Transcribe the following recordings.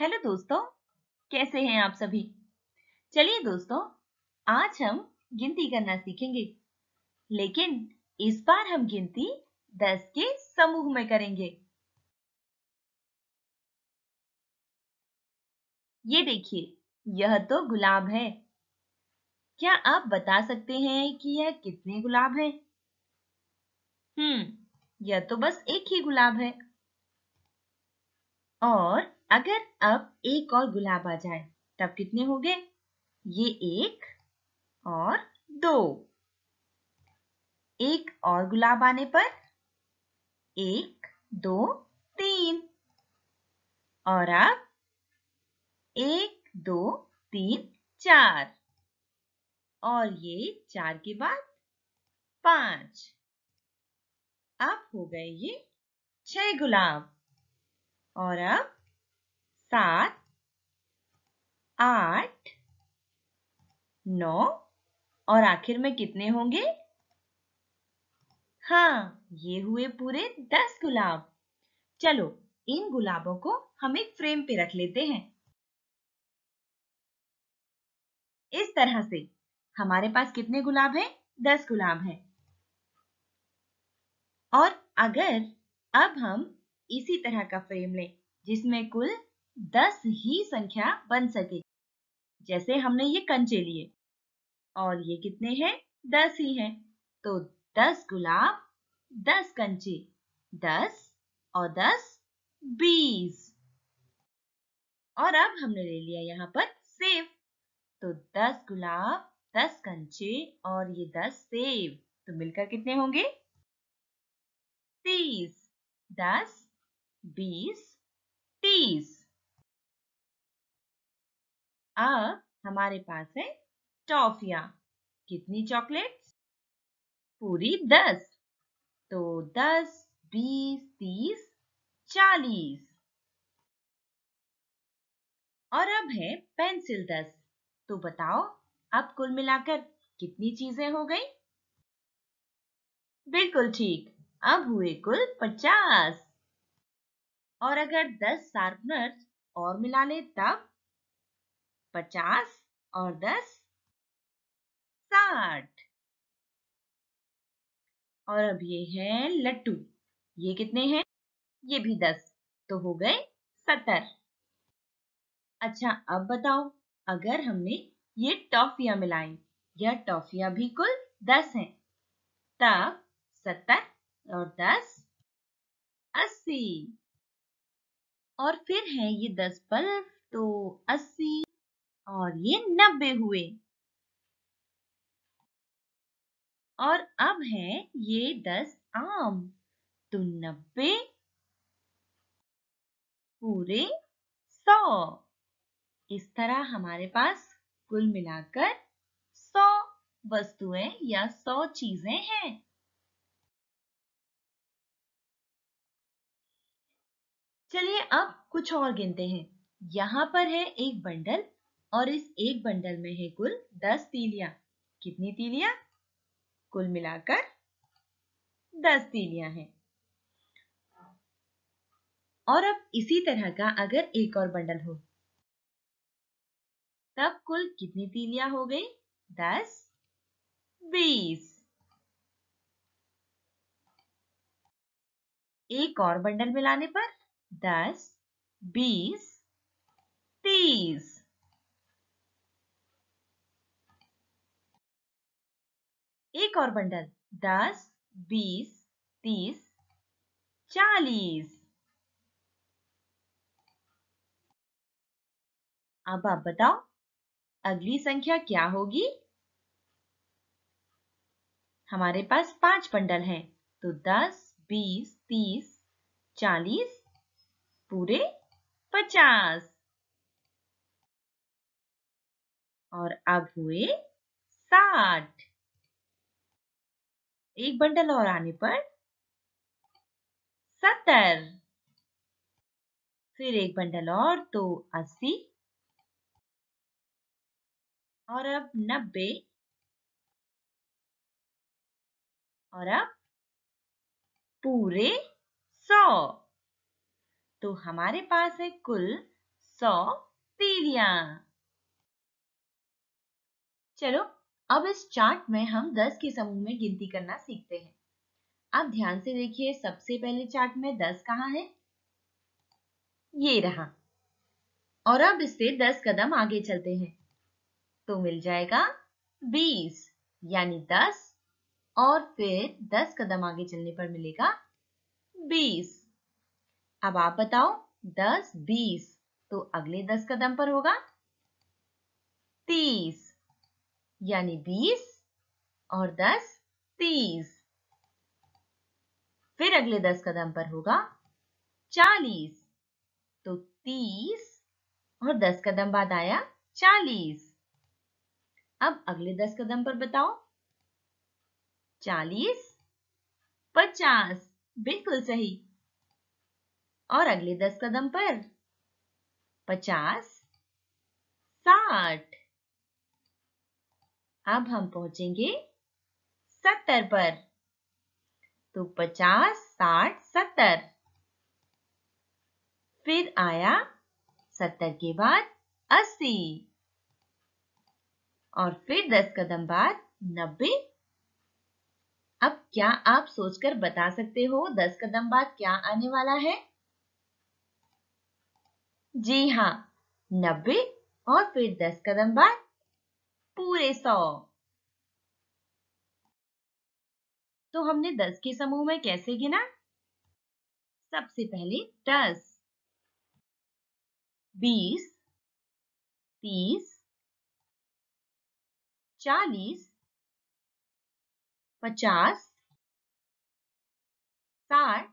hello दोस्तों कैसे हैं आप सभी चलिए दोस्तों आज हम गिनती करना सीखेंगे लेकिन इस बार हम गिनती 10 के समूह में करेंगे ये देखिए यह तो गुलाब है क्या आप बता सकते हैं कि यह कितने गुलाब है हम्म यह तो बस एक ही गुलाब है और अगर अब एक और गुलाब आ जाए तब कितने हो गए ये एक और दो एक और गुलाब आने पर एक दो तीन और अब एक दो तीन चार और ये चार के बाद पांच अब हो गए ये छह गुलाब और अब सात आठ नौ और आखिर में कितने होंगे हाँ ये हुए पूरे दस गुलाब चलो इन गुलाबों को हम एक फ्रेम पे रख लेते हैं इस तरह से हमारे पास कितने गुलाब हैं दस गुलाब हैं और अगर अब हम इसी तरह का फ्रेम लें जिसमें कुल दस ही संख्या बन सके जैसे हमने ये कंचे लिए और ये कितने हैं दस ही हैं तो दस गुलाब दस कंचे दस और दस बीस और अब हमने ले लिया यहाँ पर सेब तो दस गुलाब दस कंचे और ये दस सेब तो मिलकर कितने होंगे तीस दस बीस तीस अब हमारे पास है टॉफिया कितनी चॉकलेट्स पूरी दस तो दस बीस तीस चालीस और अब है पेंसिल दस तो बताओ अब कुल मिलाकर कितनी चीजें हो गई बिल्कुल ठीक अब हुए कुल पचास और अगर दस शार्पनर और मिला ले तब पचास और दस साठ और अब ये है लट्टू ये कितने हैं ये भी दस तो हो गए सत्तर अच्छा अब बताओ अगर हमने ये टॉफिया मिलाई यह टॉफिया भी कुल दस हैं तब सत्तर और दस अस्सी और फिर है ये दस बल्ब तो अस्सी और ये नब्बे हुए और अब है ये दस आम तो नब्बे पूरे सौ इस तरह हमारे पास कुल मिलाकर सौ वस्तुएं या सौ चीजें हैं चलिए अब कुछ और गिनते हैं यहाँ पर है एक बंडल और इस एक बंडल में है कुल दस तीलियां कितनी तीलियां कुल मिलाकर दस तीलियां हैं और अब इसी तरह का अगर एक और बंडल हो तब कुल कितनी तीलियां हो गई दस बीस एक और बंडल मिलाने पर दस बीस तीस एक और बंडल दस बीस तीस चालीस अब आप बताओ अगली संख्या क्या होगी हमारे पास पांच बंडल हैं तो दस बीस तीस चालीस पूरे पचास और अब हुए साठ एक बंडल और आने पर सत्तर फिर एक बंडल और तो अस्सी और अब नब्बे और अब पूरे सौ तो हमारे पास है कुल सौ तीलियां चलो अब इस चार्ट में हम 10 के समूह में गिनती करना सीखते हैं आप ध्यान से देखिए सबसे पहले चार्ट में 10 कहाँ है ये रहा और अब इससे 10 कदम आगे चलते हैं तो मिल जाएगा 20 यानी 10 और फिर 10 कदम आगे चलने पर मिलेगा 20 अब आप बताओ 10 20 तो अगले 10 कदम पर होगा 30 यानी बीस और दस तीस फिर अगले दस कदम पर होगा चालीस तो तीस और दस कदम बाद आया चालीस अब अगले दस कदम पर बताओ चालीस पचास बिल्कुल सही और अगले दस कदम पर पचास साठ अब हम पहुंचेंगे सत्तर पर तो पचास साठ सत्तर फिर आया सत्तर के बाद अस्सी और फिर दस कदम बाद नब्बे अब क्या आप सोचकर बता सकते हो दस कदम बाद क्या आने वाला है जी हाँ नब्बे और फिर दस कदम बाद पूरे सौ तो हमने दस के समूह में कैसे गिना सबसे पहले दस बीस तीस चालीस पचास साठ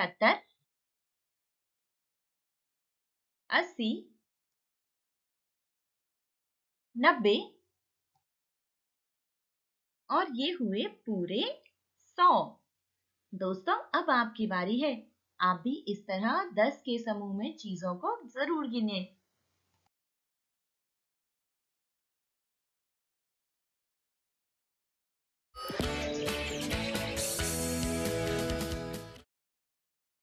सत्तर अस्सी नब्बे और ये हुए पूरे सौ दोस्तों अब आपकी बारी है आप भी इस तरह दस के समूह में चीजों को जरूर गिने